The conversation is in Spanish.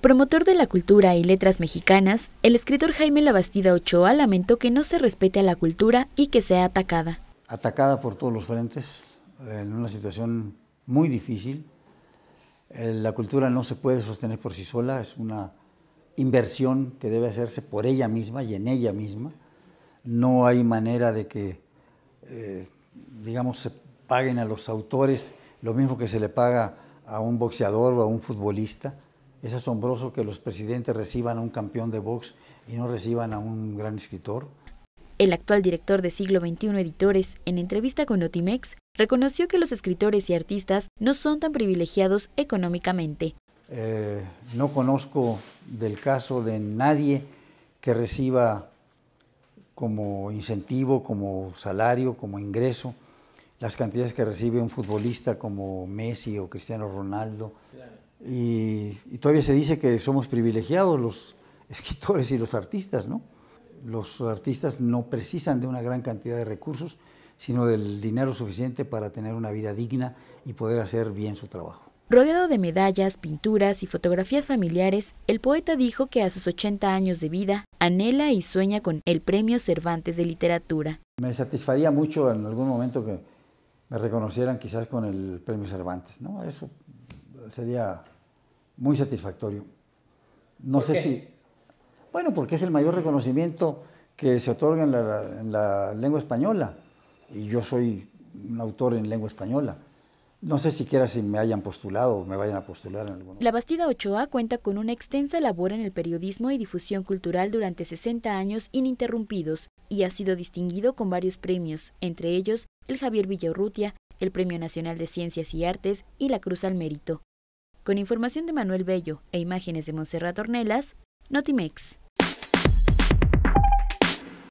Promotor de la cultura y letras mexicanas, el escritor Jaime Labastida Ochoa lamentó que no se respete a la cultura y que sea atacada. Atacada por todos los frentes, en una situación muy difícil. Eh, la cultura no se puede sostener por sí sola, es una inversión que debe hacerse por ella misma y en ella misma. No hay manera de que, eh, digamos, se paguen a los autores lo mismo que se le paga a un boxeador o a un futbolista es asombroso que los presidentes reciban a un campeón de box y no reciban a un gran escritor. El actual director de Siglo XXI Editores, en entrevista con Otimex, reconoció que los escritores y artistas no son tan privilegiados económicamente. Eh, no conozco del caso de nadie que reciba como incentivo, como salario, como ingreso, las cantidades que recibe un futbolista como Messi o Cristiano Ronaldo. Y, todavía se dice que somos privilegiados los escritores y los artistas, ¿no? Los artistas no precisan de una gran cantidad de recursos, sino del dinero suficiente para tener una vida digna y poder hacer bien su trabajo. Rodeado de medallas, pinturas y fotografías familiares, el poeta dijo que a sus 80 años de vida anhela y sueña con el Premio Cervantes de Literatura. Me satisfaría mucho en algún momento que me reconocieran quizás con el Premio Cervantes, ¿no? Eso sería muy satisfactorio. No sé si. Bueno, porque es el mayor reconocimiento que se otorga en la, lengua española. Y yo soy un autor en lengua española. No sé siquiera si me hayan postulado o me vayan a postular en algún La Bastida Ochoa cuenta con una extensa labor en el periodismo y difusión cultural durante 60 años ininterrumpidos y ha sido distinguido con varios premios, entre ellos el Javier villarrutia el Premio Nacional de Ciencias y Artes y la Cruz al Mérito. Con información de Manuel Bello e imágenes de Monserrat Ornelas, Notimex.